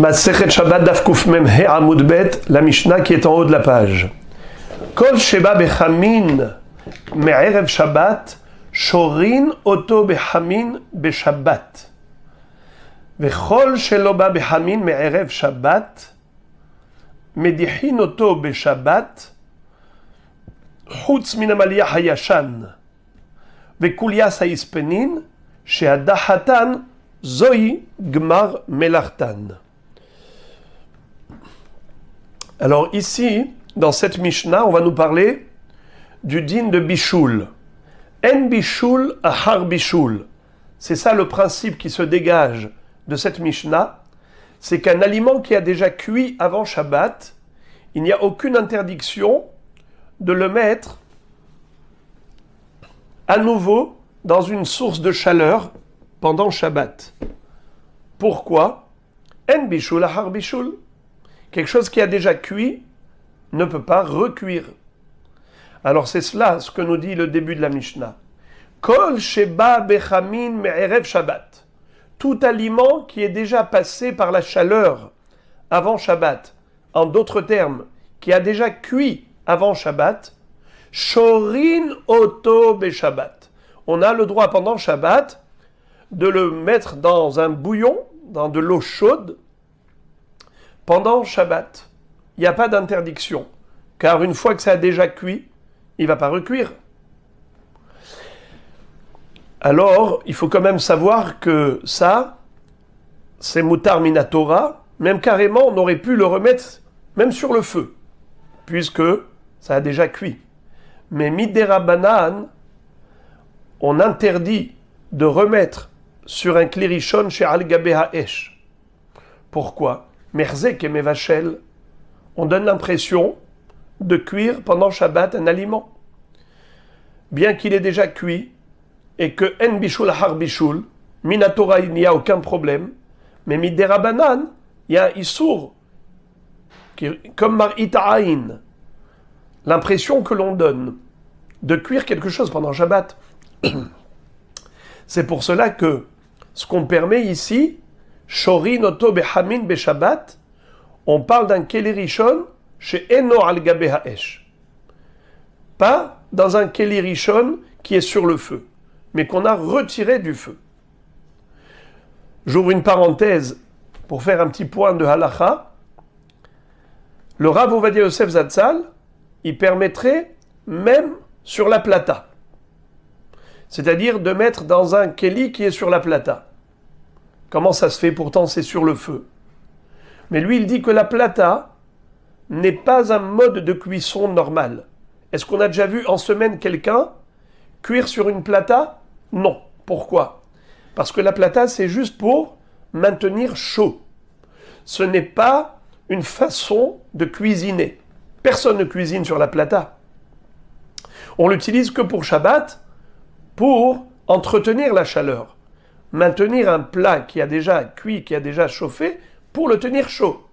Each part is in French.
Masechet Shabbat Mem la Mishnah qui est en haut de la page. Kol Sheba Bechamin Me'erev Shabbat Shorin Oto Bechamin Beshabbat. Vechol Sheloba Bechamin Me'erev Shabbat medihin Oto Beshabbat Chutz Minamalia Hayashan Vekulia Saispenin Sheadahatan zoi Gmar Melartan. Alors ici, dans cette Mishnah, on va nous parler du din de bishul. En bishul à Har C'est ça le principe qui se dégage de cette Mishnah. C'est qu'un aliment qui a déjà cuit avant Shabbat, il n'y a aucune interdiction de le mettre à nouveau dans une source de chaleur pendant Shabbat. Pourquoi En bishul à Har Quelque chose qui a déjà cuit ne peut pas recuire. Alors c'est cela ce que nous dit le début de la Mishnah. Kol sheba bechamin me'erev Shabbat. Tout aliment qui est déjà passé par la chaleur avant Shabbat, en d'autres termes, qui a déjà cuit avant Shabbat, shorin oto On a le droit pendant Shabbat de le mettre dans un bouillon, dans de l'eau chaude, pendant Shabbat, il n'y a pas d'interdiction, car une fois que ça a déjà cuit, il ne va pas recuire. Alors, il faut quand même savoir que ça, c'est Moutar Minatora, même carrément, on aurait pu le remettre même sur le feu, puisque ça a déjà cuit. Mais Midera Banan, on interdit de remettre sur un klirichon chez al gabehaesh Pourquoi Merzek et Mevachel, on donne l'impression de cuire pendant Shabbat un aliment. Bien qu'il ait déjà cuit et que En Bishul Har Bishul, Minatora il n'y a aucun problème, mais Midera il y a un Issour, comme Mar l'impression que l'on donne de cuire quelque chose pendant Shabbat. C'est pour cela que ce qu'on permet ici, Shorin oto beshabbat, on parle d'un rishon chez Eno al haesh. Pas dans un rishon qui est sur le feu, mais qu'on a retiré du feu. J'ouvre une parenthèse pour faire un petit point de halacha. Le Rav Ovadia Yosef Zatzal, il permettrait même sur la plata. C'est-à-dire de mettre dans un keli qui est sur la plata. Comment ça se fait Pourtant, c'est sur le feu. Mais lui, il dit que la plata n'est pas un mode de cuisson normal. Est-ce qu'on a déjà vu en semaine quelqu'un cuire sur une plata Non. Pourquoi Parce que la plata, c'est juste pour maintenir chaud. Ce n'est pas une façon de cuisiner. Personne ne cuisine sur la plata. On l'utilise que pour Shabbat, pour entretenir la chaleur maintenir un plat qui a déjà cuit, qui a déjà chauffé, pour le tenir chaud.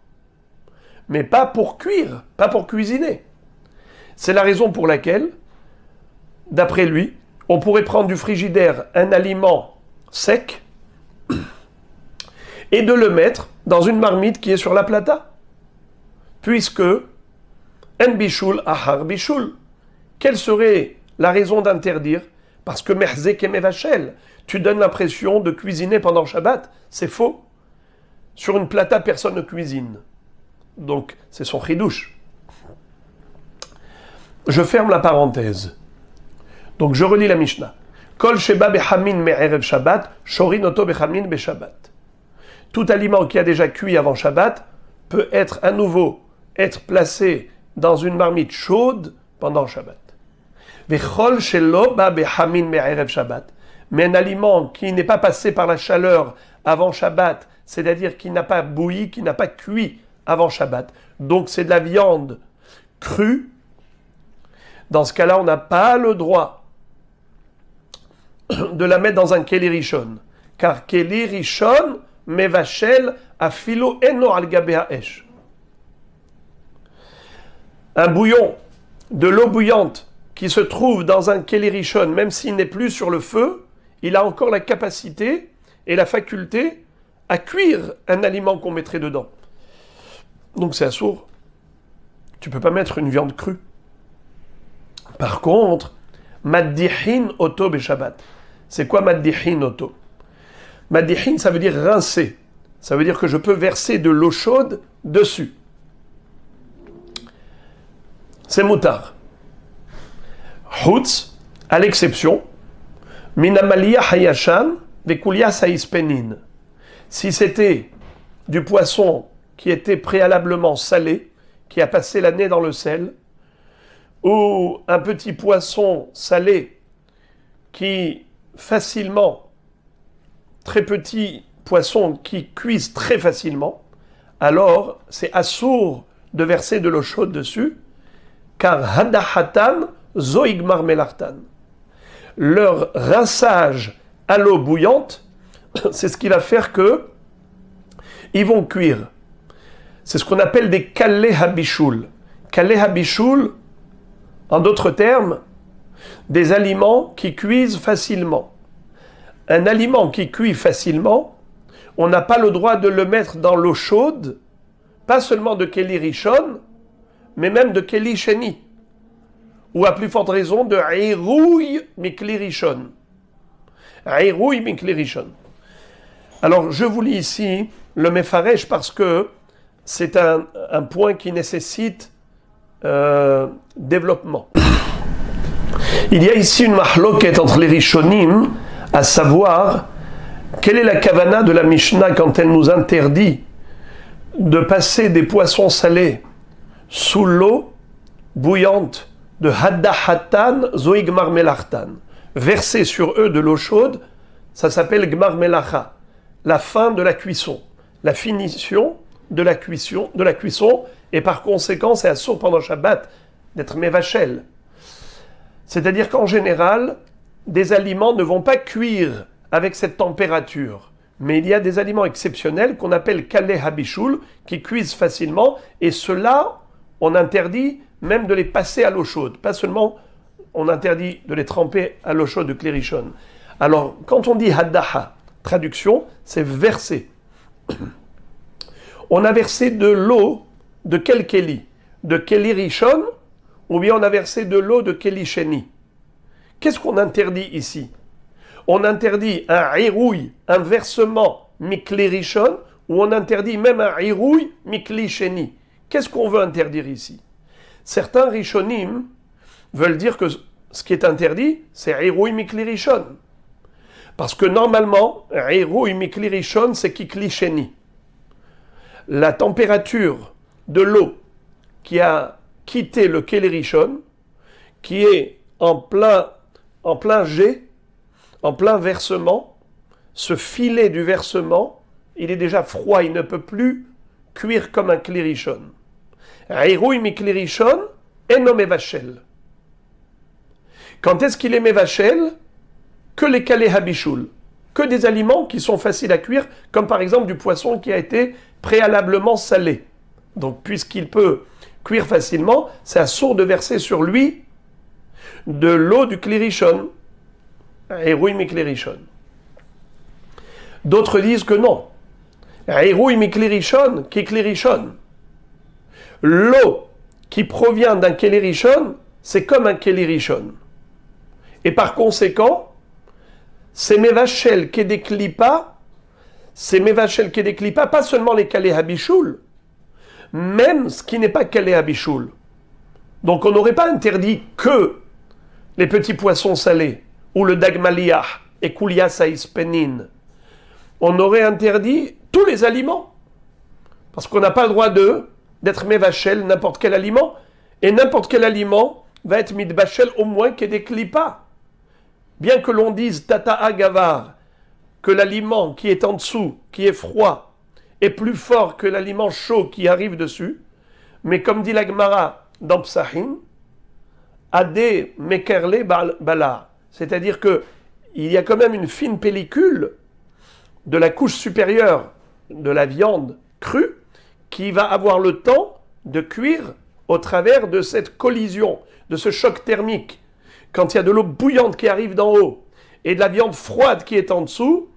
Mais pas pour cuire, pas pour cuisiner. C'est la raison pour laquelle, d'après lui, on pourrait prendre du frigidaire un aliment sec et de le mettre dans une marmite qui est sur la plata. Puisque, en bichoul ahar bichoul, quelle serait la raison d'interdire Parce que Merzek et mevachel, tu donnes l'impression de cuisiner pendant Shabbat. C'est faux. Sur une plata, personne ne cuisine. Donc, c'est son chidouche. Je ferme la parenthèse. Donc, je relis la Mishnah. Kol sheba behamin me'erev Shabbat, shorin behamin Tout aliment qui a déjà cuit avant Shabbat peut être à nouveau être placé dans une marmite chaude pendant Shabbat. Vechol shelo ba Shabbat mais un aliment qui n'est pas passé par la chaleur avant Shabbat, c'est-à-dire qui n'a pas bouilli, qui n'a pas cuit avant Shabbat. Donc c'est de la viande crue. Dans ce cas-là, on n'a pas le droit de la mettre dans un keli rishon, car keli rishon mevachel afilo eno al esh. Un bouillon, de l'eau bouillante qui se trouve dans un keli même s'il n'est plus sur le feu, il a encore la capacité et la faculté à cuire un aliment qu'on mettrait dedans. Donc c'est sourd. Tu peux pas mettre une viande crue. Par contre, maddihin auto C'est quoi maddihin auto? Maddihin, ça veut dire rincer. Ça veut dire que je peux verser de l'eau chaude dessus. C'est moutard. Houtz, à l'exception, Minamalia hayashan Si c'était du poisson qui était préalablement salé, qui a passé l'année dans le sel, ou un petit poisson salé qui facilement, très petit poisson qui cuise très facilement, alors c'est assourd de verser de l'eau chaude dessus, car hadahatan zoigmar melartan leur rinçage à l'eau bouillante, c'est ce qui va faire que ils vont cuire. C'est ce qu'on appelle des kalé habichoul. Kalé habichoul, en d'autres termes, des aliments qui cuisent facilement. Un aliment qui cuit facilement, on n'a pas le droit de le mettre dans l'eau chaude, pas seulement de Kelly Richon, mais même de Kelly Chenny ou à plus forte raison de Hérouille Miklirishon. Alors je vous lis ici le Mefarech parce que c'est un, point qui nécessite euh, développement. Il y a ici une mahloquette entre les Rishonim, à savoir quelle est la kavana de la Mishnah quand elle nous interdit de passer des poissons salés sous l'eau bouillante de hattan Zoï Gmar Melachtan. Verser sur eux de l'eau chaude, ça s'appelle Gmar Melacha, la fin de la cuisson, la finition de la cuisson, de la cuisson et par conséquent, c'est à pendant Shabbat d'être Mevachel. C'est-à-dire qu'en général, des aliments ne vont pas cuire avec cette température. Mais il y a des aliments exceptionnels qu'on appelle kaleh habishul, qui cuisent facilement, et cela, on interdit même de les passer à l'eau chaude. Pas seulement on interdit de les tremper à l'eau chaude de clérichon Alors, quand on dit haddaha, traduction, c'est verser. On a versé de l'eau de quel keli De Klerichon ou bien on a versé de l'eau de keli Qu'est-ce qu'on interdit ici On interdit un irouille, un versement mikli ou on interdit même un irouille mikli Qu'est-ce qu'on veut interdire ici Certains rishonim veulent dire que ce qui est interdit, c'est Eroui Parce que normalement, Eroui Mikli c'est Kikli La température de l'eau qui a quitté le Rishon, qui est en plein, en plein jet, en plein versement, ce filet du versement, il est déjà froid, il ne peut plus cuire comme un clirichon quand est-ce qu'il est vachel? Que les kalé habichoul, que des aliments qui sont faciles à cuire, comme par exemple du poisson qui a été préalablement salé. Donc puisqu'il peut cuire facilement, c'est sourd de verser sur lui de l'eau du clérichon. Aïroui D'autres disent que non. Aïroui mi qui clérichon l'eau qui provient d'un kellerichon, c'est comme un kelirishon. Et par conséquent, c'est Mevachel Kedeklipa, c'est Mevachel Kedeklipa, pas seulement les Kalé même ce qui n'est pas Kalé Donc on n'aurait pas interdit que les petits poissons salés, ou le Dagmaliah et kouliasa On aurait interdit tous les aliments, parce qu'on n'a pas le droit d'eux, d'être mévachel n'importe quel aliment. Et n'importe quel aliment va être mitbachel au moins qu'il y des clipas. Bien que l'on dise tata agavar, que l'aliment qui est en dessous, qui est froid, est plus fort que l'aliment chaud qui arrive dessus, mais comme dit l'Agmara dans Psahim, Adé Mekerle Bala, c'est-à-dire que il y a quand même une fine pellicule de la couche supérieure de la viande crue qui va avoir le temps de cuire au travers de cette collision, de ce choc thermique. Quand il y a de l'eau bouillante qui arrive d'en haut et de la viande froide qui est en dessous,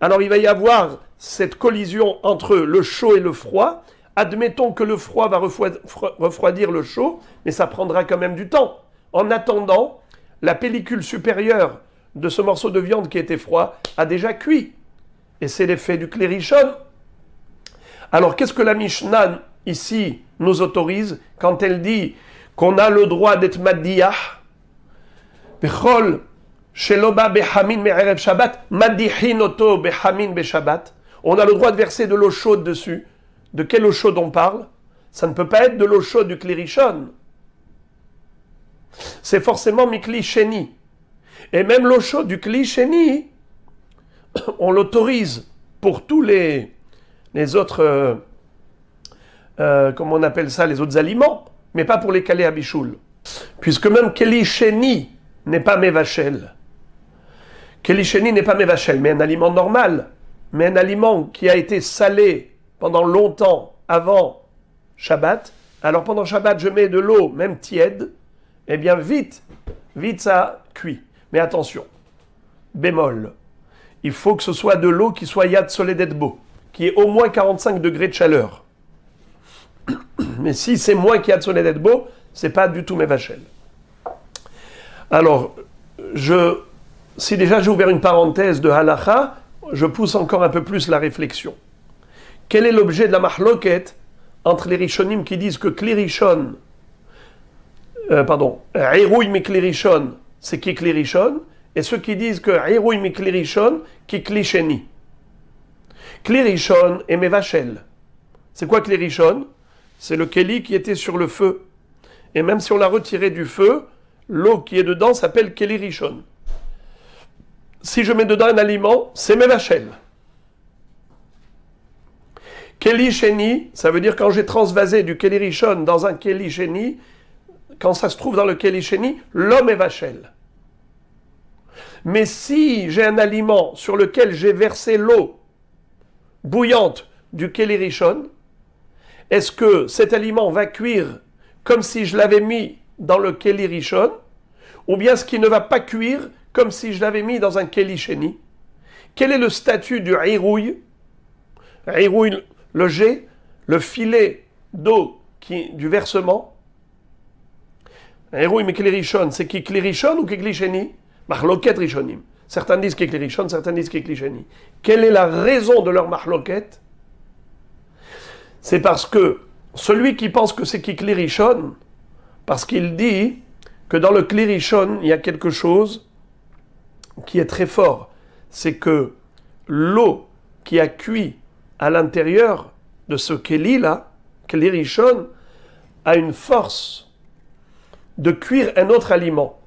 alors il va y avoir cette collision entre le chaud et le froid. Admettons que le froid va refroidir le chaud, mais ça prendra quand même du temps. En attendant, la pellicule supérieure de ce morceau de viande qui était froid a déjà cuit. Et c'est l'effet du clérichon alors qu'est-ce que la Mishnah ici nous autorise quand elle dit qu'on a le droit d'être shabbat. on a le droit de verser de l'eau chaude dessus. De quelle eau chaude on parle Ça ne peut pas être de l'eau chaude du clérichon. C'est forcément mikli sheni. Et même l'eau chaude du cliché, on l'autorise pour tous les les autres, euh, euh, comment on appelle ça, les autres aliments, mais pas pour les caler à Bichoul. Puisque même Kelicheni n'est pas Mévachel. Kelicheni n'est pas vachelles mais un aliment normal, mais un aliment qui a été salé pendant longtemps avant Shabbat. Alors pendant Shabbat, je mets de l'eau, même tiède, et eh bien vite, vite ça cuit. Mais attention, bémol, il faut que ce soit de l'eau qui soit Yad beau qui est au moins 45 degrés de chaleur. Mais si c'est moi qui sonné d'être beau, c'est pas du tout mes vachelles. Alors, si déjà j'ai ouvert une parenthèse de halacha, je pousse encore un peu plus la réflexion. Quel est l'objet de la mahloket entre les rishonim qui disent que klirishon, euh, pardon, hérouille mais klirishon, c'est qui klirishon, et ceux qui disent que hérouille me klirishon, qui klisheni Clérichon et mes vachelles. C'est quoi Klerichon » C'est le Kelly qui était sur le feu. Et même si on l'a retiré du feu, l'eau qui est dedans s'appelle Kelirishon. Si je mets dedans un aliment, c'est mes Mevachel. Kelisheni, ça veut dire quand j'ai transvasé du Klerichon » dans un Kelisheni, quand ça se trouve dans le Kelisheni, l'homme est Vachel. Mais si j'ai un aliment sur lequel j'ai versé l'eau bouillante du Kelirichon, est-ce que cet aliment va cuire comme si je l'avais mis dans le Kelirichon, ou bien ce qui ne va pas cuire comme si je l'avais mis dans un Kelicheni Quel est le statut du Irouille Irouille, le jet, le filet d'eau du versement Irouille, mais Kelirichon, c'est qui rishon ou qui rishonim. Certains disent Keklirichon, certains disent Keklicheni. Quelle est la raison de leur marloquette C'est parce que celui qui pense que c'est clérichonne parce qu'il dit que dans le clérichonne il y a quelque chose qui est très fort. C'est que l'eau qui a cuit à l'intérieur de ce Keli-là, a une force de cuire un autre aliment.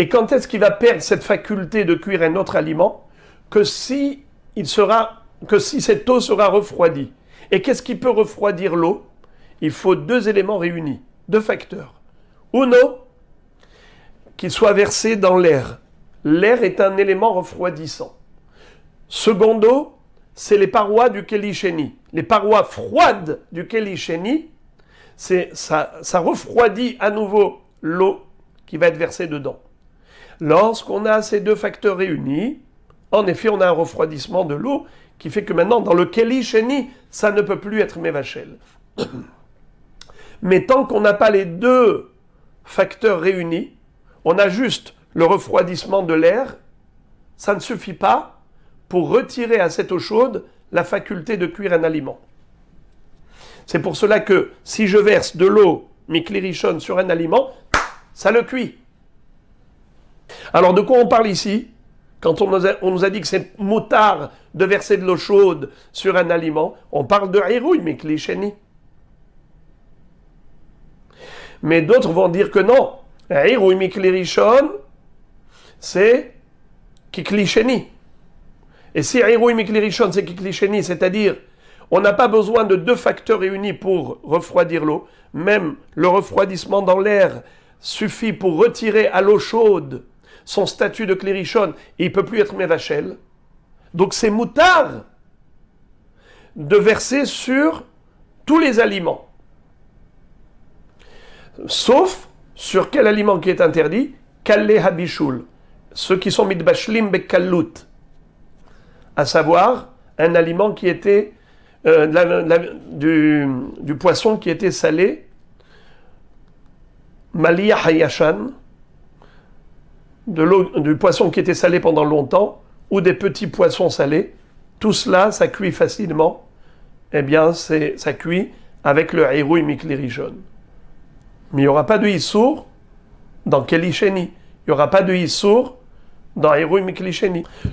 Et quand est-ce qu'il va perdre cette faculté de cuire un autre aliment que si, il sera, que si cette eau sera refroidie Et qu'est-ce qui peut refroidir l'eau Il faut deux éléments réunis, deux facteurs. Uno, qu'il soit versé dans l'air. L'air est un élément refroidissant. Secondo, c'est les parois du kélichénie. Les parois froides du kélichénie, ça refroidit à nouveau l'eau qui va être versée dedans. Lorsqu'on a ces deux facteurs réunis, en effet, on a un refroidissement de l'eau qui fait que maintenant, dans le Keli ça ne peut plus être vachelles. Mais tant qu'on n'a pas les deux facteurs réunis, on a juste le refroidissement de l'air, ça ne suffit pas pour retirer à cette eau chaude la faculté de cuire un aliment. C'est pour cela que si je verse de l'eau miclirichonne sur un aliment, ça le cuit. Alors de quoi on parle ici Quand on nous, a, dit que c'est moutard de verser de l'eau chaude sur un aliment, on parle de hérouille, mais Mais d'autres vont dire que non. c'est kiklicheni. Et si hérouille, c'est kiklicheni, c'est-à-dire on n'a pas besoin de deux facteurs réunis pour refroidir l'eau. Même le refroidissement dans l'air suffit pour retirer à l'eau chaude son statut de clérichon et il peut plus être Mévachel. Donc c'est moutard de verser sur tous les aliments. Sauf sur quel aliment qui est interdit Kallé Ceux qui sont mitbashlim bekalut, À savoir, un aliment qui était euh, du, du, poisson qui était salé, Malia Hayashan, du poisson qui était salé pendant longtemps, ou des petits poissons salés, tout cela, ça cuit facilement. Eh bien, c'est, ça cuit avec le hérouille mikleri Mais il n'y aura pas de hissour dans Kelisheni. Il n'y aura pas de hissour dans hérouille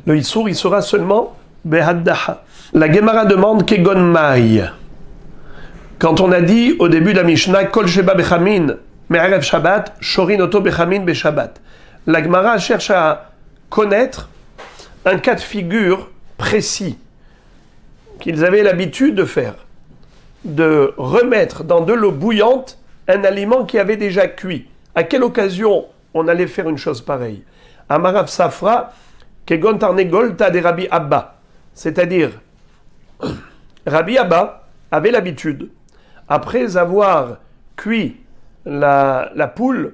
Le hissour il sera seulement behaddaha. La Gemara demande kegon Quand on a dit au début de la Mishnah, kol sheba bechamin, me'arev shabbat, shorin oto bechamin be la cherche à connaître un cas de figure précis qu'ils avaient l'habitude de faire, de remettre dans de l'eau bouillante un aliment qui avait déjà cuit. À quelle occasion on allait faire une chose pareille Amarav Safra, Kegon de Rabbi Abba. C'est-à-dire, Rabbi Abba avait l'habitude, après avoir cuit la poule,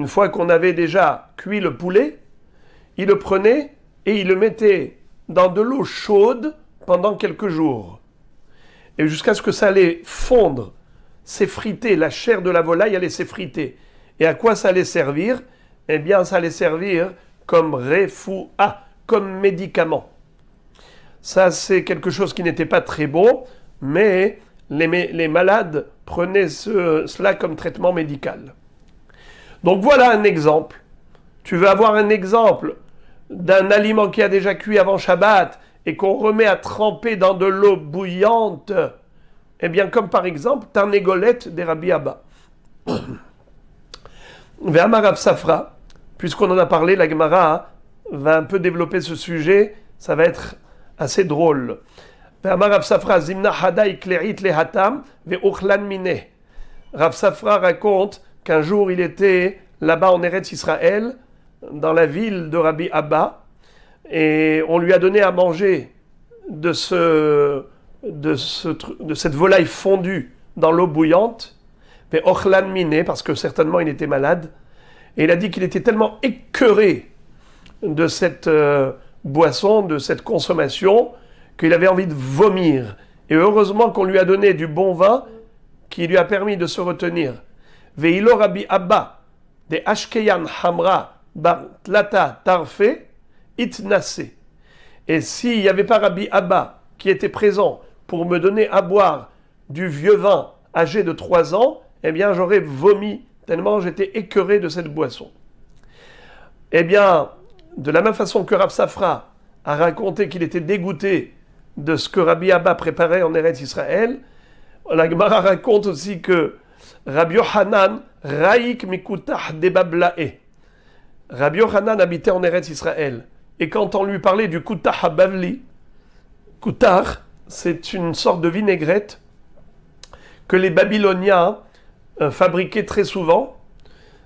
une fois qu'on avait déjà cuit le poulet, il le prenait et il le mettait dans de l'eau chaude pendant quelques jours. Et jusqu'à ce que ça allait fondre, s'effriter, la chair de la volaille allait s'effriter. Et à quoi ça allait servir Eh bien, ça allait servir comme ah, comme médicament. Ça, c'est quelque chose qui n'était pas très bon, mais les, malades prenaient cela comme traitement médical. Donc voilà un exemple. Tu veux avoir un exemple d'un aliment qui a déjà cuit avant Shabbat et qu'on remet à tremper dans de l'eau bouillante. Eh bien, comme par exemple, Tarnégolette des Rabbi Abba. Rav Safra, puisqu'on en a parlé, la Gemara va un peu développer ce sujet, ça va être assez drôle. Rav Safra, Zimna hadai le Lehatam, Ve mineh. Mine. Rav Safra raconte un jour il était là-bas en Eretz Israël, dans la ville de Rabbi Abba, et on lui a donné à manger de, ce, de, cette volaille fondue dans l'eau bouillante, mais Ochlan Miné, parce que certainement il était malade, et il a dit qu'il était tellement écœuré de cette euh, boisson, de cette consommation, qu'il avait envie de vomir. Et heureusement qu'on lui a donné du bon vin qui lui a permis de se retenir. Veilo Rabbi Abba, de Ashkeyan Hamra, Tlata Tarfe, Et s'il n'y avait pas Rabbi Abba qui était présent pour me donner à boire du vieux vin âgé de 3 ans, eh bien j'aurais vomi tellement j'étais écœuré de cette boisson. Eh bien, de la même façon que Rav Safra a raconté qu'il était dégoûté de ce que Rabbi Abba préparait en Eretz Israël, la Gemara raconte aussi que Rabbi Hanan Raik Mikutah Debablae. Rabbi habitait en Eretz Israël. Et quand on lui parlait du Kutah Bavli, Kutah, c'est une sorte de vinaigrette que les Babyloniens euh, fabriquaient très souvent.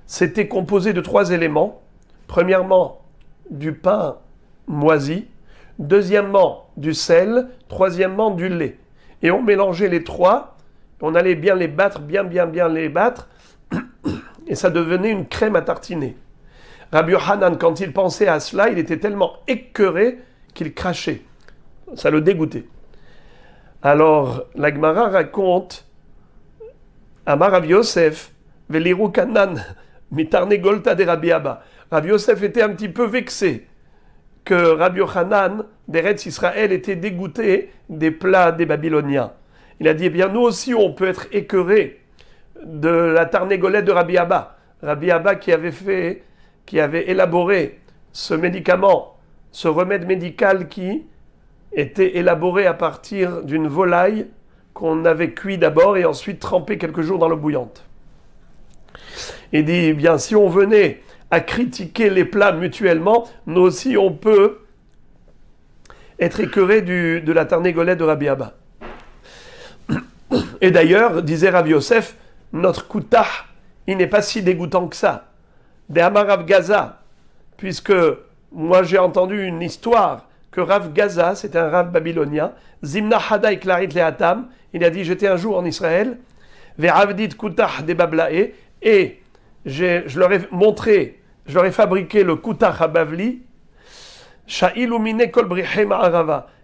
C'était composé de trois éléments. Premièrement, du pain moisi. Deuxièmement, du sel. Troisièmement, du lait. Et on mélangeait les trois on allait bien les battre, bien, bien, bien les battre, et ça devenait une crème à tartiner. Rabbi Hanan, quand il pensait à cela, il était tellement écœuré qu'il crachait. Ça le dégoûtait. Alors, l'Agmara raconte à Rav Yosef, Veliru Mitarne Golta de Rabbi Abba. Rabbi Yosef était un petit peu vexé que Rabbi des d'Eretz Israël était dégoûté des plats des Babyloniens. Il a dit, eh bien nous aussi on peut être écœuré de la tarnégolette de Rabbi Abba. Rabbi Abba qui avait fait, qui avait élaboré ce médicament, ce remède médical qui était élaboré à partir d'une volaille qu'on avait cuit d'abord et ensuite trempé quelques jours dans l'eau bouillante. Il dit, eh bien si on venait à critiquer les plats mutuellement, nous aussi on peut être écœuré de la tarnégolette de Rabbi Abba. Et d'ailleurs, disait Rav Yosef, notre koutah, il n'est pas si dégoûtant que ça. Des Rav Gaza, puisque moi j'ai entendu une histoire que Rav Gaza, c'était un Rav babylonien, Zimna Hadaï Klarit Leatam, il a dit J'étais un jour en Israël, Ve'avdit Koutah de et je leur ai montré, je leur ai fabriqué le Koutah à Bavli, Sha'ilumine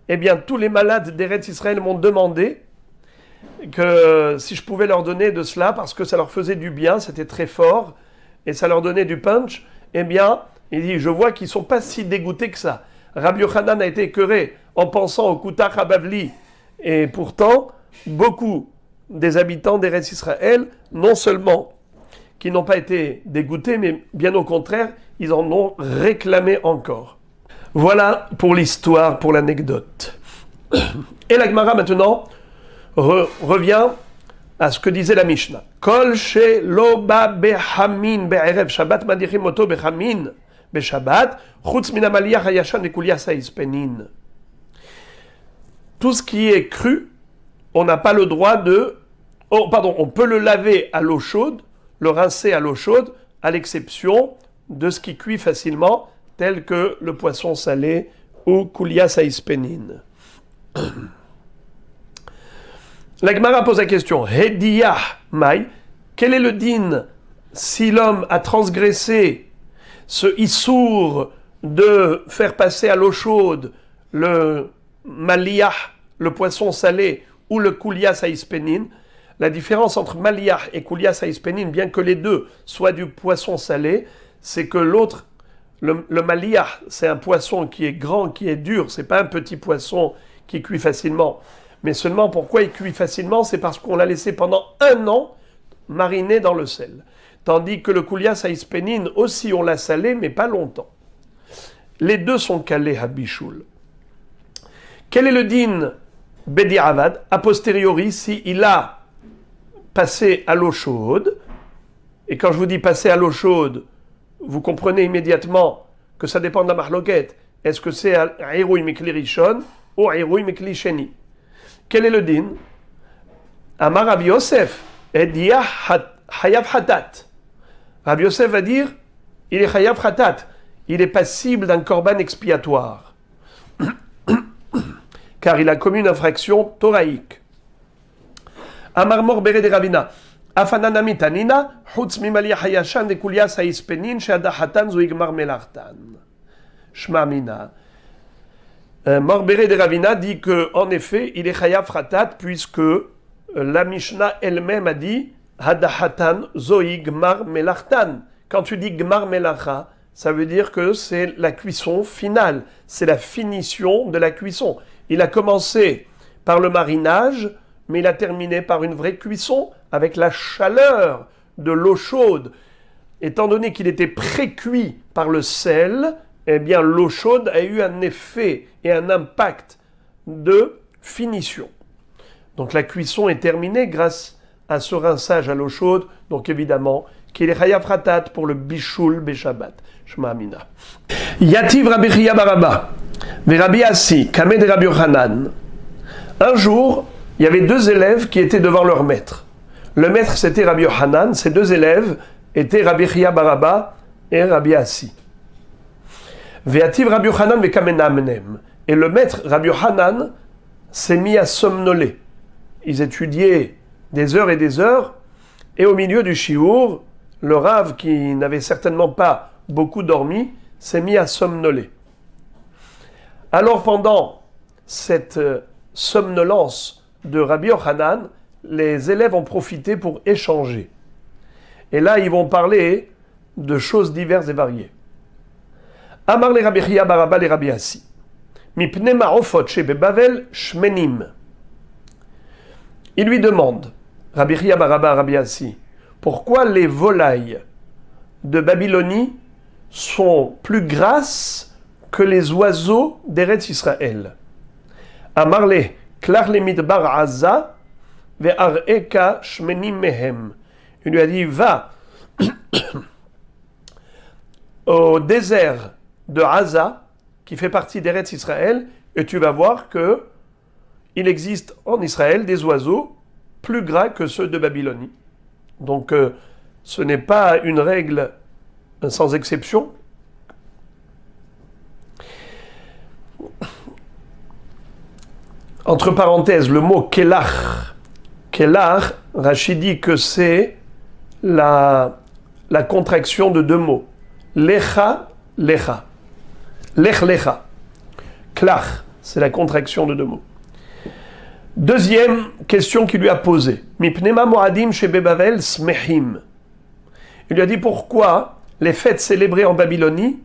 Eh bien, tous les malades d'Eretz Israël m'ont demandé que si je pouvais leur donner de cela, parce que ça leur faisait du bien, c'était très fort, et ça leur donnait du punch, eh bien, il dit, je vois qu'ils ne sont pas si dégoûtés que ça. Rabbi Yochanan a été écœuré en pensant au Kuta Habavli. Et pourtant, beaucoup des habitants des rés Israël, non seulement qui n'ont pas été dégoûtés, mais bien au contraire, ils en ont réclamé encore. Voilà pour l'histoire, pour l'anecdote. Et l'Agmara maintenant revient à ce que disait la Mishnah. Kol she ba behamin be'erev shabbat madirim behamin be'shabbat chutz min Tout ce qui est cru, on n'a pas le droit de... Oh, pardon, on peut le laver à l'eau chaude, le rincer à l'eau chaude, à l'exception de ce qui cuit facilement, tel que le poisson salé ou koulias Ispénine. La pose la question Hediyah Mai, quel est le din si l'homme a transgressé ce issour de faire passer à l'eau chaude le maliyah, le poisson salé, ou le à sa'ispenin? La différence entre maliyah et à sa'ispenin, bien que les deux soient du poisson salé, c'est que l'autre, le, le c'est un poisson qui est grand, qui est dur, c'est pas un petit poisson qui cuit facilement. Mais seulement pourquoi il cuit facilement C'est parce qu'on l'a laissé pendant un an mariner dans le sel. Tandis que le coulias à ispénine aussi, on l'a salé, mais pas longtemps. Les deux sont calés à Bichoul. Quel est le din Bedi Avad A posteriori, si il a passé à l'eau chaude, et quand je vous dis passer à l'eau chaude, vous comprenez immédiatement que ça dépend de la marloquette. Est-ce que c'est Aïrouï Meklirichon ou Aïrouï Meklicheni? Quel est le Amar Rabbi Yosef, et dia hayav hatat. Rabbi Yosef va dire, il est hayav hatat, il est passible d'un corban expiatoire. Car il a commis une infraction thoraïque. Amar morbére de Rabbina. Afananamitanina, hutz mimalia hayashan de kulia sa ispenin, hatan zu igmar melartan. Shma mina. Euh, de Ravina dit que en effet, il est chayav Ratat puisque euh, la Mishnah elle-même a dit hadahatan Zoï gmar melachtan. Quand tu dis gmar melacha, ça veut dire que c'est la cuisson finale, c'est la finition de la cuisson. Il a commencé par le marinage, mais il a terminé par une vraie cuisson avec la chaleur de l'eau chaude. Étant donné qu'il était précuit par le sel, eh bien l'eau chaude a eu un effet et un impact de finition. Donc la cuisson est terminée grâce à ce rinçage à l'eau chaude, donc évidemment qu'il est pour le bishul Beshabbat. Shema Amina. Yativ Rabbi Kamed Rabbi Yohanan. Un jour, il y avait deux élèves qui étaient devant leur maître. Le maître, c'était Rabbi Yohanan, ces deux élèves étaient Rabbi Chia Baraba et Rabbi Assi. Et le maître Rabbi Hanan, s'est mis à somnoler. Ils étudiaient des heures et des heures, et au milieu du shiur, le rave qui n'avait certainement pas beaucoup dormi s'est mis à somnoler. Alors pendant cette euh, somnolence de Rabbi Hanan, les élèves ont profité pour échanger. Et là, ils vont parler de choses diverses et variées. Amar le Rabbi Chia Baraba le Rabbi Assi. Mipne ma'ofot shebebavel shmenim. Il lui demande, Rabbi Chia Baraba Rabbi Assi, pourquoi les volailles de Babylonie sont plus grasses que les oiseaux d'Eretz Israël. le klar le midbar azza, ve'ar'eka shmenim mehem. Il lui a dit, va au désert de Haza, qui fait partie des d'Eretz Israël, et tu vas voir que il existe en Israël des oiseaux plus gras que ceux de Babylonie. Donc euh, ce n'est pas une règle euh, sans exception. Entre parenthèses, le mot Kelach. Kelach, Rachid dit que c'est la, la contraction de deux mots. Lecha, Lecha. Lech lecha. Klach, c'est la contraction de deux mots. Deuxième question qu'il lui a posée. chez Il lui a dit pourquoi les fêtes célébrées en Babylonie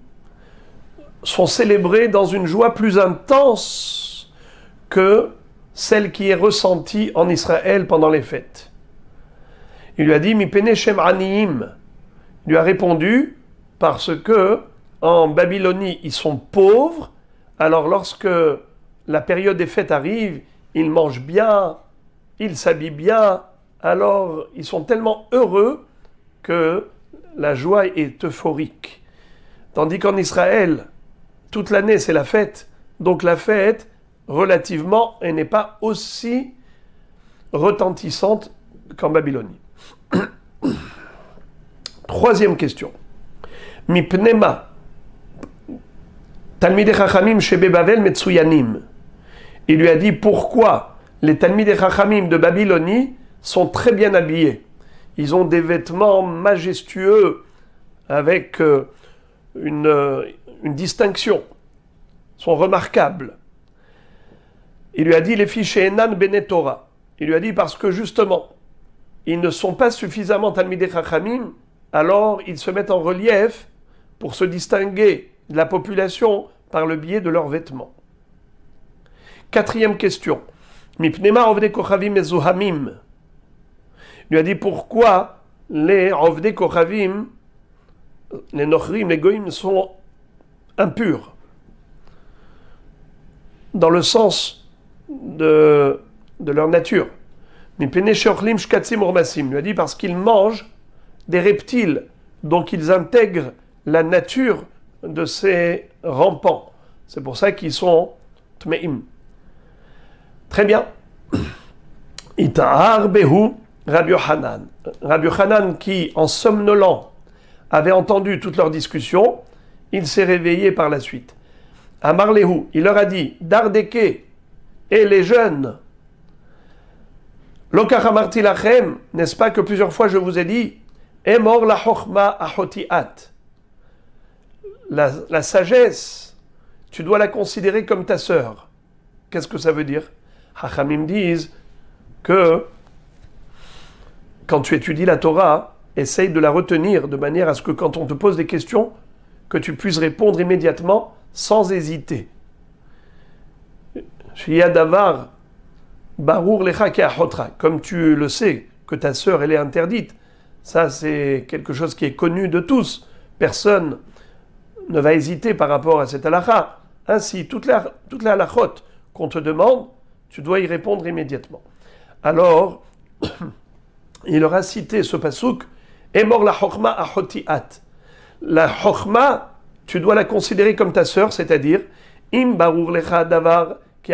sont célébrées dans une joie plus intense que celle qui est ressentie en Israël pendant les fêtes. Il lui a dit shem Il lui a répondu parce que en Babylonie, ils sont pauvres. Alors lorsque la période des fêtes arrive, ils mangent bien, ils s'habillent bien. Alors ils sont tellement heureux que la joie est euphorique. Tandis qu'en Israël, toute l'année c'est la fête. Donc la fête, relativement, n'est pas aussi retentissante qu'en Babylonie. Troisième question. Mipnema, Talmid Chachamim chez Bebavel Metsuyanim. Il lui a dit pourquoi les Talmid Chachamim de Babylonie sont très bien habillés. Ils ont des vêtements majestueux avec euh, euh, une, distinction. Ils sont remarquables. Il lui a dit les filles chez Enan Benetora. Il lui a dit parce que justement, ils ne sont pas suffisamment Talmidei Chachamim, alors ils se mettent en relief pour se distinguer de la population par le biais de leurs vêtements. Quatrième question. Mipnema Ovde Kochavim Ezohamim. Lui a dit pourquoi les Ovde les Nochrim, les goyim sont impurs. Dans le sens de, leur nature. mipne Shorlim Shkatsim Ormasim. Lui a dit parce qu'ils mangent des reptiles, donc ils intègrent la nature de ces rampants. C'est pour ça qu'ils sont tmeim. Très bien. Itahar Behu Rabbi Hanan. Rabbi Hanan qui, en somnolant, avait entendu toute leur discussion, il s'est réveillé par la suite. À il leur a dit Dardeke et les jeunes, lachem n'est-ce pas que plusieurs fois je vous ai dit Emor la chochma ahotiat la, sagesse, tu dois la considérer comme ta sœur. Qu'est-ce que ça veut dire Hachamim disent que quand tu étudies la Torah, essaye de la retenir de manière à ce que quand on te pose des questions, que tu puisses répondre immédiatement sans hésiter. Shiyadavar Barur Lecha Comme tu le sais, que ta sœur, elle est interdite. Ça, c'est quelque chose qui est connu de tous. Personne ne va hésiter par rapport à cette halakha. Ainsi, toute la toute halakhot qu'on te demande, tu dois y répondre immédiatement. Alors, il aura cité ce pasouk, « mort la chokma La chokma, tu dois la considérer comme ta sœur, c'est-à-dire « Im barur davar ki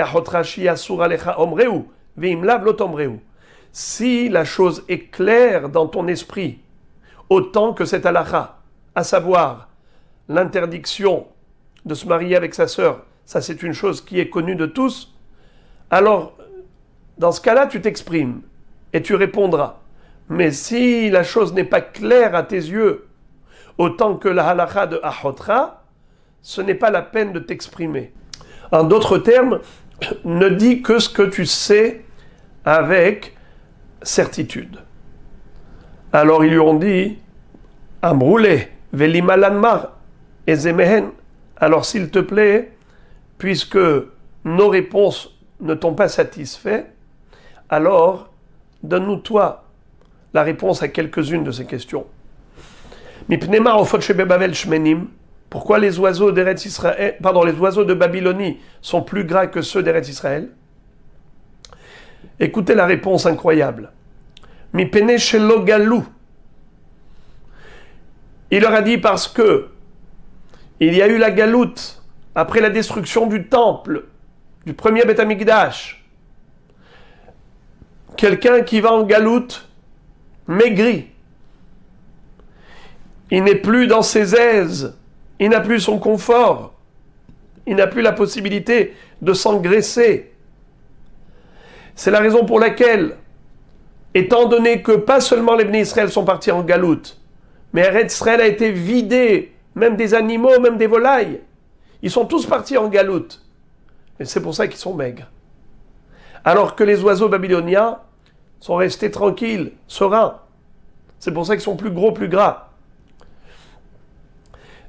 Si la chose est claire dans ton esprit, autant que cette halakha, à savoir l'interdiction de se marier avec sa sœur, ça c'est une chose qui est connue de tous, alors dans ce cas-là, tu t'exprimes et tu répondras. Mais si la chose n'est pas claire à tes yeux, autant que la halakha de Ahotra, ce n'est pas la peine de t'exprimer. En d'autres termes, ne dis que ce que tu sais avec certitude. Alors ils lui ont dit, Amroulé, Velimalanmar, « Et Alors s'il te plaît, puisque nos réponses ne t'ont pas satisfait, alors donne-nous toi la réponse à quelques-unes de ces questions. Pourquoi les oiseaux Israël, pardon, les oiseaux de Babylonie sont plus gras que ceux d'Eretz Israël Écoutez la réponse incroyable. Mi Il leur a dit parce que il y a eu la galoute après la destruction du temple, du premier Betamikdash. Quelqu'un qui va en galoute maigrit. Il n'est plus dans ses aises, il n'a plus son confort, il n'a plus la possibilité de s'engraisser. C'est la raison pour laquelle, étant donné que pas seulement les bénis Israël sont partis en galoute, mais Eretz Israël a été vidé même des animaux, même des volailles. Ils sont tous partis en galoute. Et c'est pour ça qu'ils sont maigres. Alors que les oiseaux babyloniens sont restés tranquilles, sereins. C'est pour ça qu'ils sont plus gros, plus gras.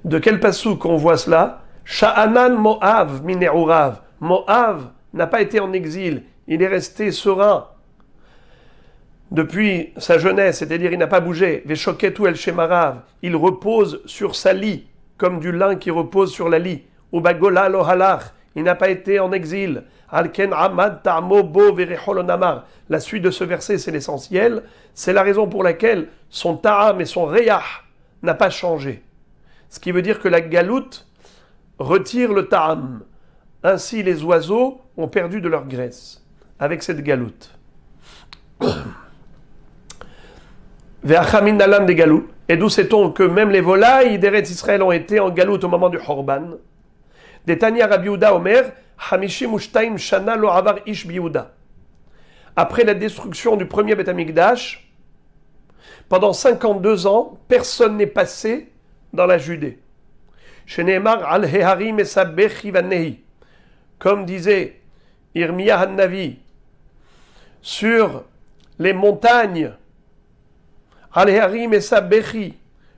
De quel passouk qu'on voit cela Sha'anan Moav minerourav Moav n'a pas été en exil, il est resté serein depuis sa jeunesse, c'est-à-dire il n'a pas bougé, Veshoketu el Shemarav, il repose sur sa lit » comme du lin qui repose sur la lit. « Ubagola il n'a pas été en exil. Alken Amad Bo La suite de ce verset, c'est l'essentiel. C'est la raison pour laquelle son Ta'am et son Reyah n'a pas changé. Ce qui veut dire que la galoute retire le Ta'am. Ainsi, les oiseaux ont perdu de leur graisse avec cette galoute des Galou. Et d'où sait-on que même les volailles d'Eretz Israël ont été en galoute au moment du Horban Omer, Shana Après la destruction du premier Amikdash, pendant 52 ans, personne n'est passé dans la Judée. al Comme disait Irmiya Hannavi, sur les montagnes al et Sabbechi,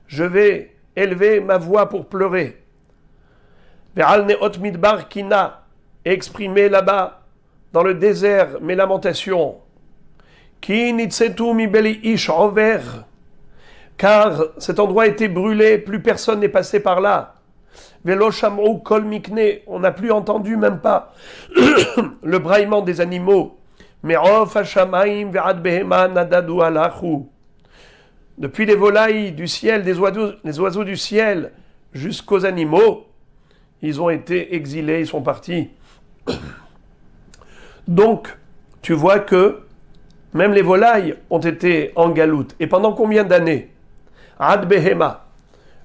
je vais élever ma voix pour pleurer. Ve'al Neot Midbar Kina, exprimer là-bas, dans le désert, mes lamentations. Ki Nitsetu Mi Beli Ish Envers, car cet endroit était brûlé, plus personne n'est passé par là. Velo Shamrou Kol Mikne, on n'a plus entendu même pas le braillement des animaux. Me'of Ve'ad Behema Nadadu Alachu depuis les volailles du ciel, des oiseaux, les oiseaux du ciel, jusqu'aux animaux, ils ont été exilés, ils sont partis. Donc, tu vois que même les volailles ont été en galoute. Et pendant combien d'années Ad Behema,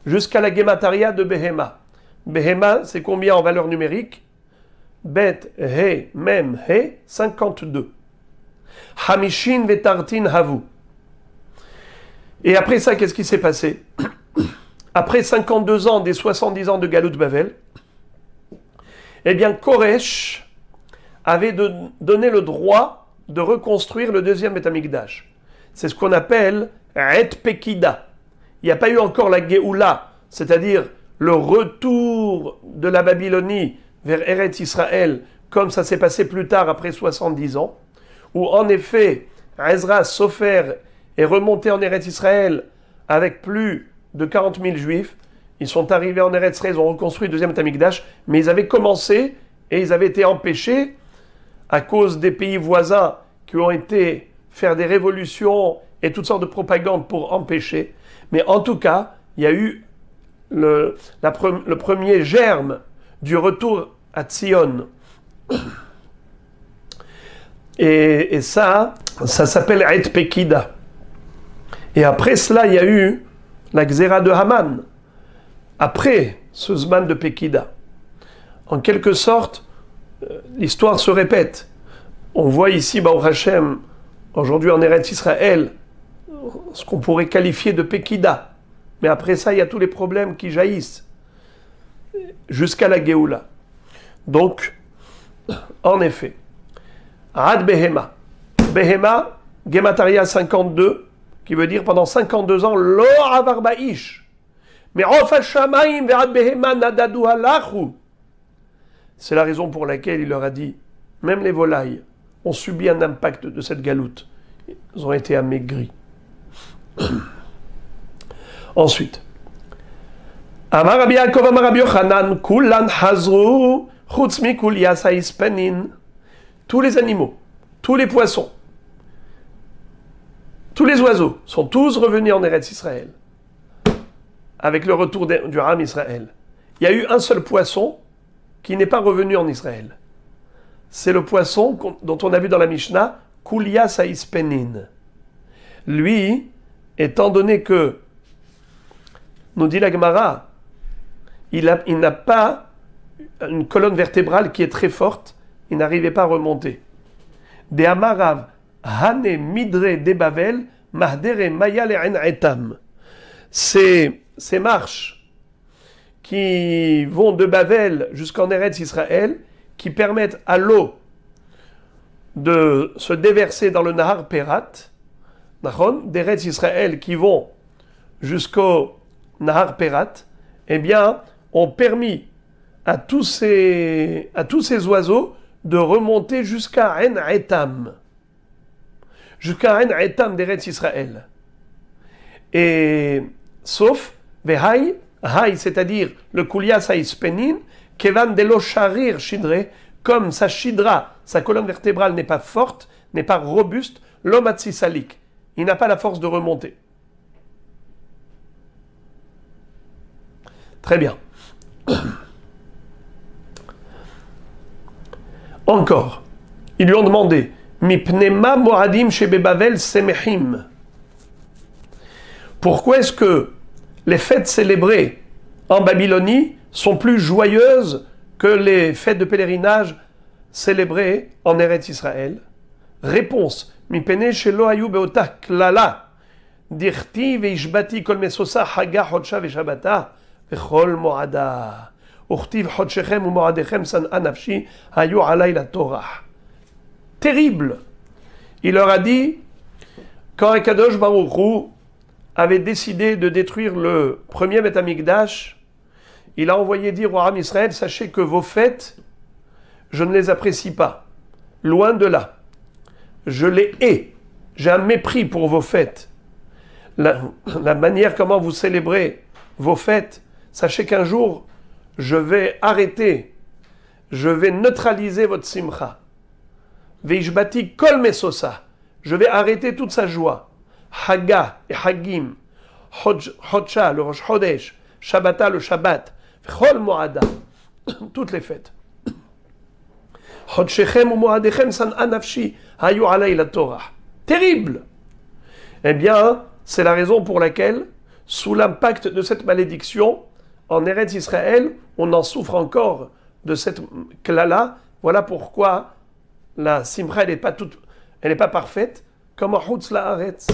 jusqu'à la Gemataria de Behema. Behema, c'est combien en valeur numérique Bet, He, Mem, He, 52. Hamishin Vetartin Havu. Et après ça, qu'est-ce qui s'est passé Après 52 ans des 70 ans de Galout Bavel, eh bien, Koresh avait donné le droit de reconstruire le deuxième Betamikdash. C'est ce qu'on appelle Et Pekida. Il n'y a pas eu encore la Geoula, c'est-à-dire le retour de la Babylonie vers Eret Israël, comme ça s'est passé plus tard après 70 ans, où en effet Ezra Sopher est remonté en Eretz Israël avec plus de 40 000 juifs. Ils sont arrivés en Eretz Israël, ils ont reconstruit le deuxième Tamikdash, mais ils avaient commencé et ils avaient été empêchés à cause des pays voisins qui ont été faire des révolutions et toutes sortes de propagande pour empêcher. Mais en tout cas, il y a eu le, premier germe du retour à Sion. Et, et ça, ça s'appelle Aet Pekida. Et après cela, il y a eu la Xéra de Haman, après ce de Pekida. En quelque sorte, euh, l'histoire se répète. On voit ici, Baruch Hashem, aujourd'hui en Eretz Israël, ce qu'on pourrait qualifier de Pekida. Mais après ça, il y a tous les problèmes qui jaillissent jusqu'à la Géoula. Donc, en effet, Rad Behema. Behema, Gemataria 52, qui veut dire pendant 52 ans, Lo Mais C'est la raison pour laquelle il leur a dit, même les volailles ont subi un impact de cette galoute. Ils ont été amaigris. Ensuite, Tous les animaux, tous les poissons, tous les oiseaux sont tous revenus en Eretz Israël. Avec le retour du Ram Israël. Il y a eu un seul poisson qui n'est pas revenu en Israël. C'est le poisson dont on a vu dans la Mishnah, Kulia Saispenin. Lui, étant donné que, nous dit la Gemara, il, il n'a pas une colonne vertébrale qui est très forte, il n'arrivait pas à remonter. Des Amarav Hane Midre de Bavel, Mahdere Mayal En Etam. Ces, marches qui vont de Babel jusqu'en Eretz Israël, qui permettent à l'eau de se déverser dans le Nahar Perat, d'Eretz Israël qui vont jusqu'au Nahar Perat, eh bien, ont permis à tous ces, à tous ces oiseaux de remonter jusqu'à En Etam jusqu'à un état d'Eretz Israël. Et sauf Vehai, c'est-à-dire le Kulias aïs Penin, Kevan de Sharir Shidre, comme sa Shidra, sa colonne vertébrale n'est pas forte, n'est pas robuste, l'homme il n'a pas la force de remonter. Très bien. Encore, ils lui ont demandé Mipnema Moadim Shebebavel Semehim. Pourquoi est-ce que les fêtes célébrées en Babylonie sont plus joyeuses que les fêtes de pèlerinage célébrées en Eretz Israël Réponse Mipene Shelo Ayou Beota Klala Dirti Veishbati Kol Mesosa Haga Hotsha Veshabata Vechol Moada. Urtiv Hotshechem ou Moadechem San Anafshi Ayu Alay la Torah terrible. Il leur a dit, quand Ekadosh Baruch avait décidé de détruire le premier Betamikdash, il a envoyé dire au Aram Israël, sachez que vos fêtes, je ne les apprécie pas. Loin de là. Je les hais. J'ai un mépris pour vos fêtes. La, la manière comment vous célébrez vos fêtes, sachez qu'un jour, je vais arrêter, je vais neutraliser votre simcha. Veishbati kol mesosa. Je vais arrêter toute sa joie. Haga et Hagim. Hodcha, le Rosh Hodesh. Shabbata, le Shabbat. Chol Moada. Toutes les fêtes. Hodshechem ou Moadechem san anafshi. Hayu alay la Torah. Terrible! Eh bien, c'est la raison pour laquelle, sous l'impact de cette malédiction, en Eretz Israël, on en souffre encore de cette clala. Voilà pourquoi la simcha elle n'est pas toute, elle n'est pas parfaite, comme la Haaretz.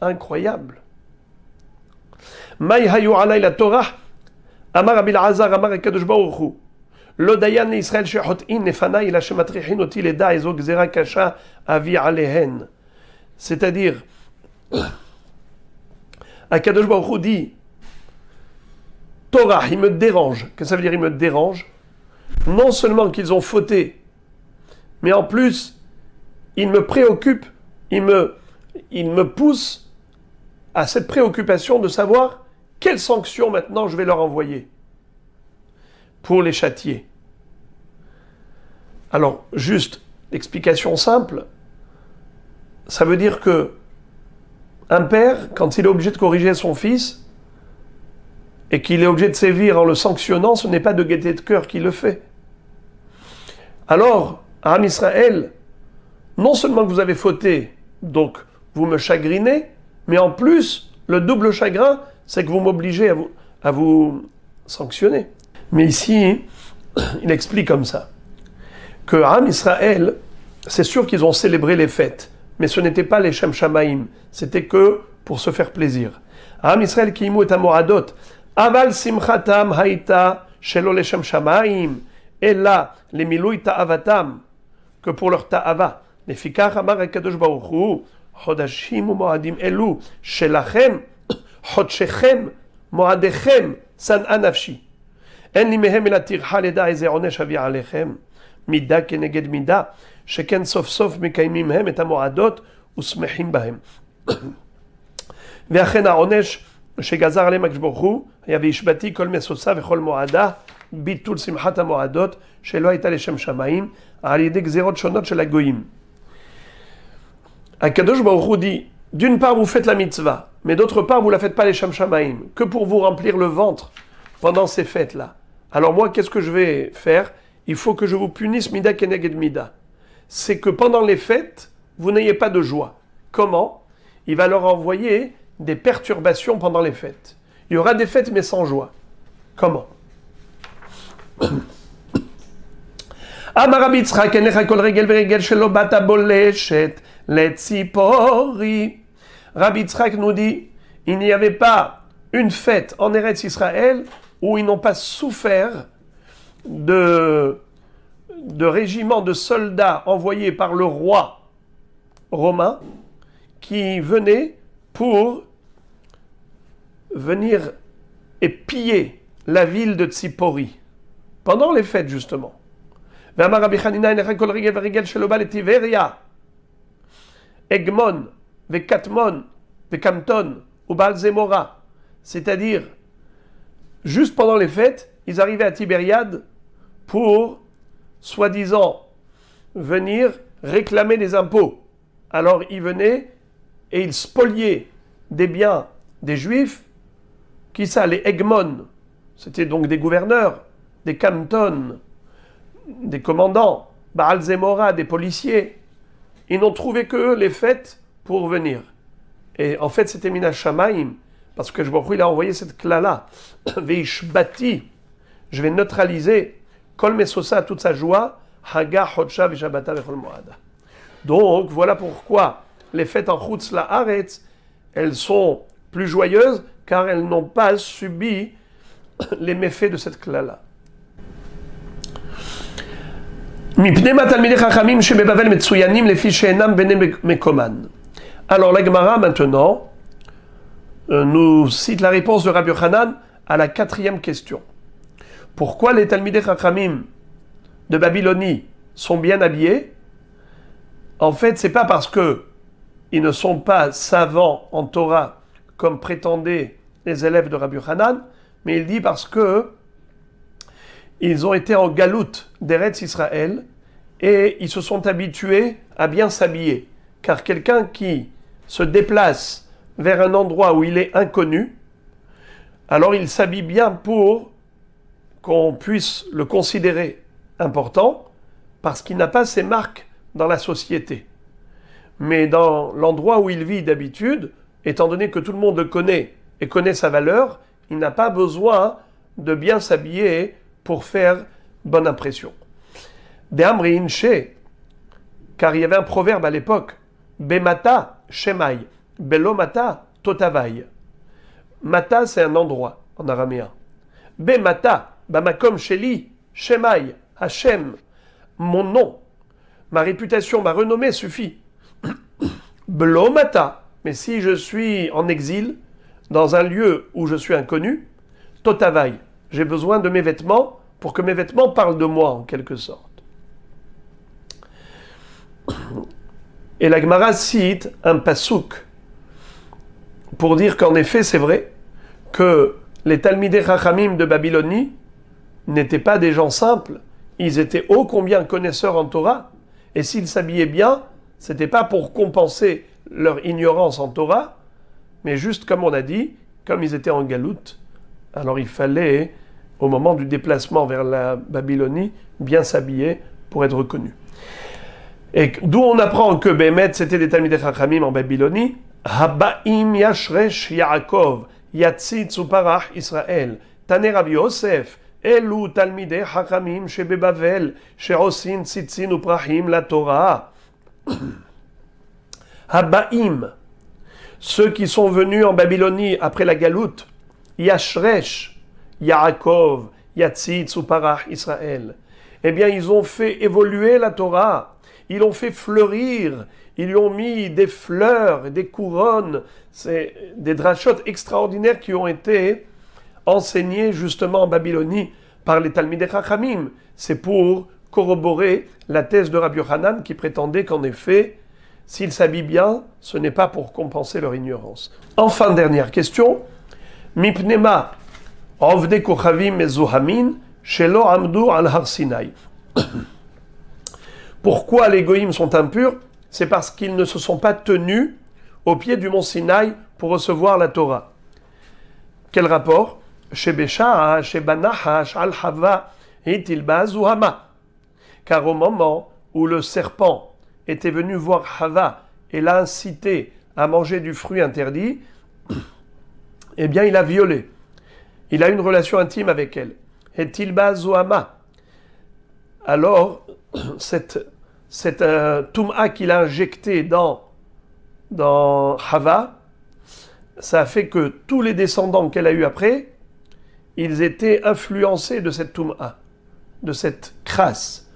Incroyable. Maïhayu alay la Torah, Amar Abil Azar, Amar Ekadosh Baruchu. לא דיין לישראל שחוטאין לפניי, אלא שמטריחין אותי לדע avi גזירה C'est-à-dire, סתדיר. Akadosh Baruch dit Torah, il me dérange. Qu'est-ce que ça veut dire, il me dérange Non seulement qu'ils ont fauté mais en plus, il me préoccupe, il me, il me pousse à cette préoccupation de savoir quelles sanctions maintenant je vais leur envoyer pour les châtier. Alors, juste l'explication simple, ça veut dire que un père, quand il est obligé de corriger son fils, et qu'il est obligé de sévir en le sanctionnant, ce n'est pas de gaieté de cœur qu'il le fait. Alors, ham Israël, non seulement que vous avez fauté, donc vous me chagrinez, mais en plus, le double chagrin, c'est que vous m'obligez à vous, à vous sanctionner. Mais ici, il explique comme ça que Am Israël, c'est sûr qu'ils ont célébré les fêtes, mais ce n'était pas les Shem Shamaim, c'était que pour se faire plaisir. Am Israël qui et amoradot, aval simchatam haïta shelo les Shem Shamaim, et là, les avatam que pour leur ta'ava. Nefikach amar kadosh Baruch hodashim ou moadim elu, shelachem, hodshechem, moadechem, san anafshi. En Mehem elatir haleda eze onesh avi alechem, mida keneged mida, sheken sof sof Mekayimim hem et amoadot, usmechim bahem. ואכן העונש שגזר עליהם הקדוש ברוך הוא היה והשבתי כל Moada bitul simhat amoradot, shelo shamaim, al zerot shonot shel Akadosh dit, d'une part vous faites la mitzvah, mais d'autre part vous la faites pas les shem shamaim, que pour vous remplir le ventre pendant ces fêtes-là. Alors moi, qu'est-ce que je vais faire Il faut que je vous punisse mida keneged mida. C'est que pendant les fêtes, vous n'ayez pas de joie. Comment Il va leur envoyer des perturbations pendant les fêtes. Il y aura des fêtes mais sans joie. Comment אמר רבי nous dit, il n'y avait pas une fête en Eretz Israël où ils n'ont pas souffert de, de régiments de soldats envoyés par le roi romain qui venaient pour venir et piller la ville de Tsipori pendant les fêtes justement. Egmon, ou c'est-à-dire juste pendant les fêtes, ils arrivaient à Tibériade pour, soi-disant, venir réclamer des impôts. Alors ils venaient et ils spoliaient des biens des Juifs, qui ça, les Egmon, c'était donc des gouverneurs, des cantons, des commandants, des policiers. Ils n'ont trouvé que les fêtes pour venir. Et en fait, c'était Mina Shamaim, parce que je vois qu'il a envoyé cette clala. Veishbati, je vais neutraliser Kol toute sa joie, Haga Hotcha, Vishabata Moada. Donc, voilà pourquoi les fêtes en Chutz la elles sont plus joyeuses, car elles n'ont pas subi les méfaits de cette clala. Alors la maintenant euh, nous cite la réponse de Rabbi Hanan à la quatrième question. Pourquoi les Talmidei Chachamim de Babylonie sont bien habillés En fait, c'est pas parce que ils ne sont pas savants en Torah comme prétendaient les élèves de Rabbi Hanan, mais il dit parce que ils ont été en galoute d'Eretz Israël et ils se sont habitués à bien s'habiller. Car quelqu'un qui se déplace vers un endroit où il est inconnu, alors il s'habille bien pour qu'on puisse le considérer important, parce qu'il n'a pas ses marques dans la société. Mais dans l'endroit où il vit d'habitude, étant donné que tout le monde le connaît et connaît sa valeur, il n'a pas besoin de bien s'habiller pour faire bonne impression car il y avait un proverbe à l'époque, Bemata Shemai, Belomata Totavai. Mata, c'est un endroit en araméen. Bemata, Bamakom Sheli, Shemai, Hashem, mon nom, ma réputation, ma renommée suffit. Belomata, mais si je suis en exil, dans un lieu où je suis inconnu, Totavai, j'ai besoin de mes vêtements pour que mes vêtements parlent de moi en quelque sorte. Et la Gemara cite un pasouk pour dire qu'en effet, c'est vrai que les Talmidei de Babylonie n'étaient pas des gens simples. Ils étaient ô combien connaisseurs en Torah. Et s'ils s'habillaient bien, c'était pas pour compenser leur ignorance en Torah, mais juste comme on a dit, comme ils étaient en galoute, alors il fallait, au moment du déplacement vers la Babylonie, bien s'habiller pour être reconnus. Et d'où on apprend que Bémet, c'était des Talmidei Chachamim en Babylonie. Habaim Yashresh Yaakov, Yatzit Uparach Israël, Tane Rabbi Yosef, Elu Talmidei Chachamim Shebebavel, Sheosin Tzitzin Uprahim la Torah. Habaim, ceux qui sont venus en Babylonie après la galoute, Yashresh, Yaakov, Yatzit Uparach Israël. Eh bien, ils ont fait évoluer la Torah. Ils l'ont fait fleurir, ils lui ont mis des fleurs, des couronnes, c'est des drachotes extraordinaires qui ont été enseignées justement en Babylonie par les Talmidei Hakhamim. C'est pour corroborer la thèse de Rabbi Hanan qui prétendait qu'en effet, s'ils s'habillent bien, ce n'est pas pour compenser leur ignorance. Enfin, dernière question. Mipnema, Ovde Kochavim et Shelo Amdu al pourquoi les goïmes sont impurs C'est parce qu'ils ne se sont pas tenus au pied du mont Sinaï pour recevoir la Torah. Quel rapport Chez Bécha, chez ou Car au moment où le serpent était venu voir Hava et l'a incité à manger du fruit interdit, eh bien il a violé. Il a une relation intime avec elle. Et ou Alors, cette cette euh, Touma qu'il a injectée dans, dans Hava, ça a fait que tous les descendants qu'elle a eus après, ils étaient influencés de cette Touma, de cette crasse.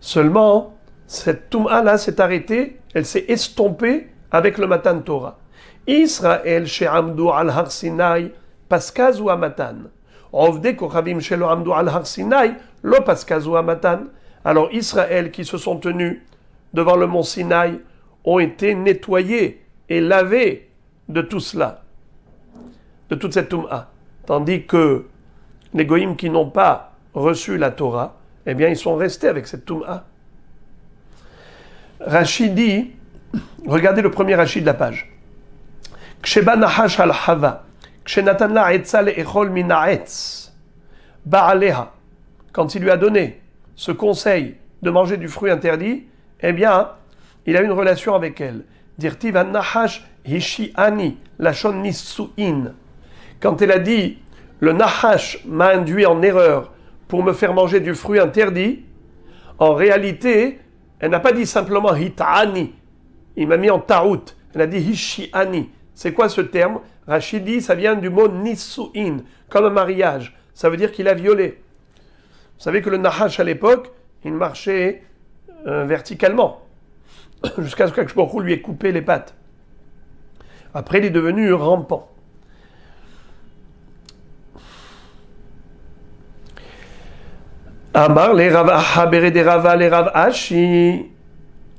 Seulement, cette Touma là s'est arrêtée, elle s'est estompée avec le Matan Torah. Israël, chez al-Har Sinai, Amatan. chez Amdou al-Har Sinai, lo paskazu alors Israël qui se sont tenus devant le mont Sinaï ont été nettoyés et lavés de tout cela, de toute cette Toum'a. Tandis que les goïms qui n'ont pas reçu la Torah, eh bien ils sont restés avec cette Tum'a. Rachid dit, regardez le premier Rachid de la page. Ksheba al hava, Quand il lui a donné ce conseil de manger du fruit interdit, eh bien, il a une relation avec elle. van nahash hishi'ani, nissu'in. Quand elle a dit le nahash m'a induit en erreur pour me faire manger du fruit interdit, en réalité, elle n'a pas dit simplement hita'ani. Il m'a mis en ta'out. Elle a dit hishi'ani. C'est quoi ce terme Rachidi, ça vient du mot nissu'in, comme un mariage. Ça veut dire qu'il a violé. Vous savez que le Nahash à l'époque, il marchait euh, verticalement, jusqu'à ce que lui ait coupé les pattes. Après, il est devenu rampant. Amar, les Habere des Rava, les Rav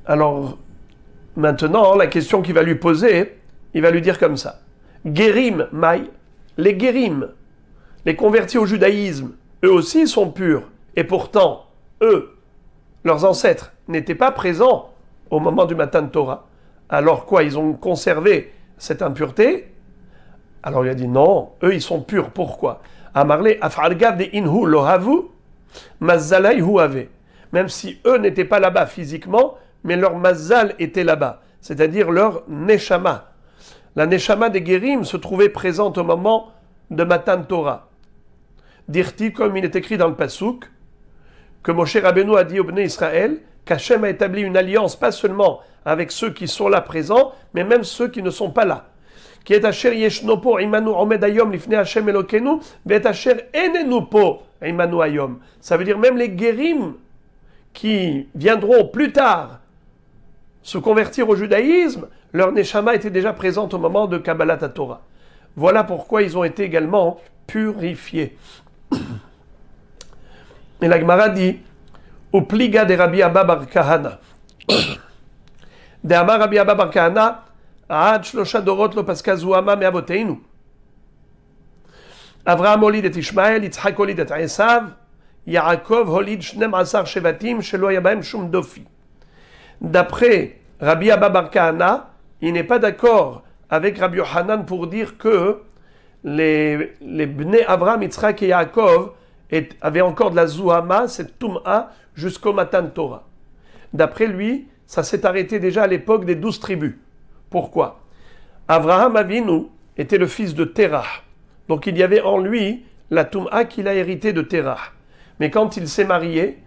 Alors, maintenant, la question qu'il va lui poser, il va lui dire comme ça. Guérim, Maï, les guérim, les convertis au judaïsme, eux aussi sont purs. Et pourtant, eux, leurs ancêtres, n'étaient pas présents au moment du matin de Torah. Alors quoi, ils ont conservé cette impureté Alors il a dit non, eux ils sont purs. Pourquoi Amarle de inhu lohavu mazalai huave. Même si eux n'étaient pas là-bas physiquement, mais leur mazal était là-bas, c'est-à-dire leur neshama. La neshama des guérim se trouvait présente au moment de Matan Torah. Dirti, comme il est écrit dans le Passouk, que Moshe Rabbeinu a dit au Bnei Israël qu'Hachem a établi une alliance, pas seulement avec ceux qui sont là présents, mais même ceux qui ne sont pas là. Qui est Imanu Lifne Elokenu, Imanu Ayom. Ça veut dire même les guérim qui viendront plus tard se convertir au judaïsme, leur neshama était déjà présente au moment de Kabbalat Torah. Voilà pourquoi ils ont été également purifiés. Et la Gemara dit pliga de Rabbi Abba Bar Kahana. De Amar Rabbi Abba Bar Kahana, aad Shlosha Dorot Lo Paskazuama Meavoteinu. Avraham Olid et Ishmael, Itzhak Olid et Esav, Yaakov holid 12 Asar שלא shelo Yabem shum dofi. D'après Rabbi Abba Bar Kahana, il n'est pas d'accord avec Rabbi Yohanan pour dire que les, les Bnei Avram, Itzhak et Yaakov et avait encore de la Zuhama, cette Tum'a, jusqu'au matin de Torah. D'après lui, ça s'est arrêté déjà à l'époque des douze tribus. Pourquoi Avraham Avinu était le fils de Terah. Donc il y avait en lui la Tum'a qu'il a héritée de Terah. Mais quand il s'est marié,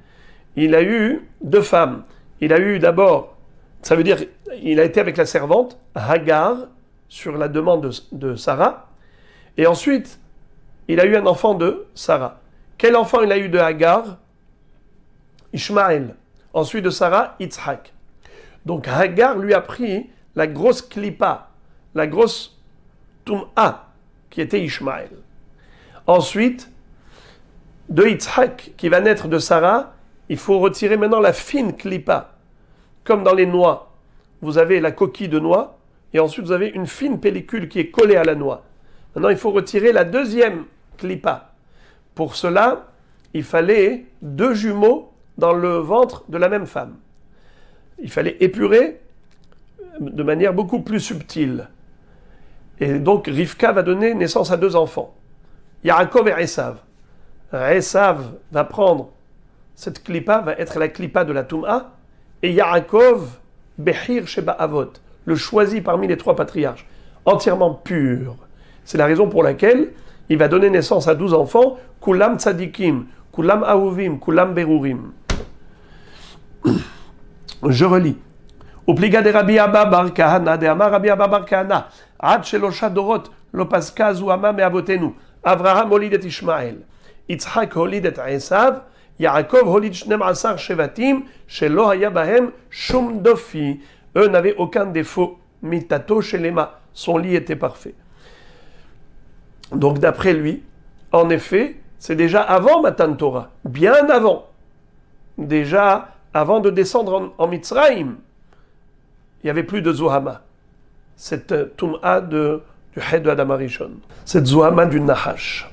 il a eu deux femmes. Il a eu d'abord, ça veut dire, il a été avec la servante, Hagar, sur la demande de Sarah. Et ensuite, il a eu un enfant de Sarah. Quel enfant il a eu de Hagar Ishmael. Ensuite de Sarah, Itzhak. Donc Hagar lui a pris la grosse clipa, la grosse tum'a, qui était Ishmael. Ensuite, de Itzhak, qui va naître de Sarah, il faut retirer maintenant la fine klipa, Comme dans les noix, vous avez la coquille de noix, et ensuite vous avez une fine pellicule qui est collée à la noix. Maintenant, il faut retirer la deuxième clipa. Pour cela, il fallait deux jumeaux dans le ventre de la même femme. Il fallait épurer de manière beaucoup plus subtile. Et donc Rivka va donner naissance à deux enfants, Yarakov et Esav. Esav va prendre cette clipa, va être la clipa de la Touma, et Yarakov Behir Sheba Avot, le choisi parmi les trois patriarches, entièrement pur. C'est la raison pour laquelle il va donner naissance à douze enfants Kulam tzadikim, kulam aouvim, kulam berurim. Je relis. Obliga de Rabbi Abba Bar Kahana, de Amar Rabbi Abba Bar Kahana, Ad Shelosha Dorot, Lopaska Me Avotenu. Avraham holid Ishmael, Yitzhak holid et Yaakov holid Shnem Asar Shevatim, Shelo Yabahem Shum Dofi. Eux n'avaient aucun défaut. Mitato Shelema, son lit était parfait. Donc d'après lui, en effet, c'est déjà avant Matan Torah, bien avant. Déjà avant de descendre en, en il n'y avait plus de Zohama. Cette euh, Tum'a de, du Haïd Adam Cette Zohama du Nahash.